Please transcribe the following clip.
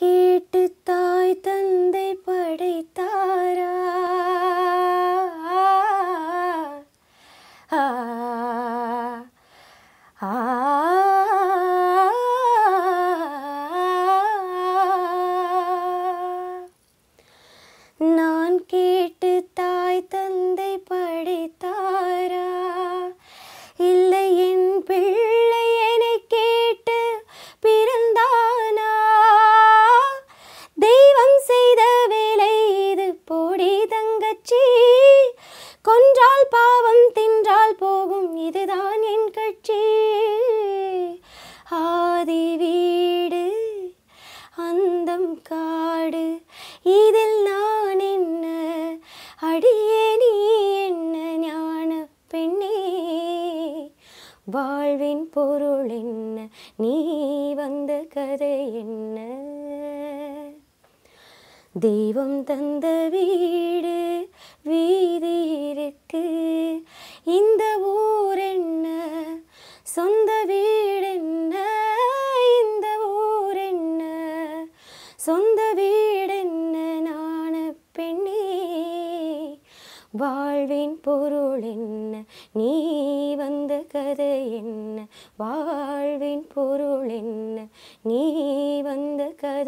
கேட்டு தாய் தந்தை படைத்தாரா ஆ தங்கச்சி கொன்றால் பாவம் தின்றால் போகும் இதுதான் என் கட்சி ஆதி வீடு அந்தம் காடு இதில் நான் என்ன அடியே நீ என்ன ஞான பெண்ணே வாழ்வின் பொருள் என்ன நீ வந்த கதை என்ன தெய்வம் தந்த வீடு இந்த ஊர் என்ன சொந்த வீடு என்ன இந்த ஊர் என்ன சொந்த வீடு என்ன நான பெண்ணே வாழ்வின் பொருள் என்ன நீ வந்த கதை என்ன வாழ்வின் பொருள் என்ன நீ வந்த கதை